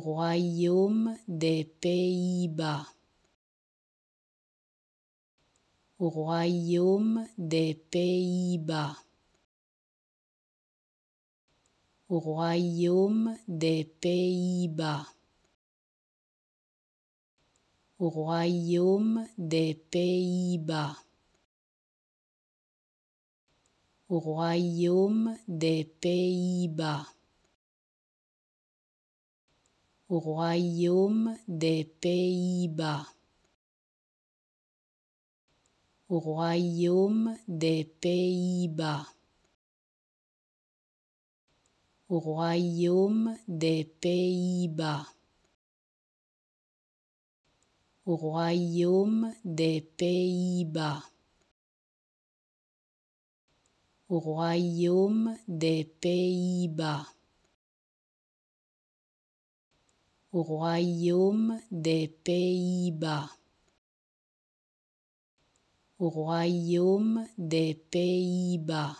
Royaume des Pays-Bas. Royaume des Pays-Bas. Royaume des Pays-Bas. Royaume des Pays-Bas. Royaume des Pays-Bas. Royaume des Pays-Bas. Royaume des Pays-Bas. Royaume des Pays-Bas. Royaume des Pays-Bas. Royaume des Pays-Bas. Royaume des Pays-Bas. Royaume des Pays-Bas.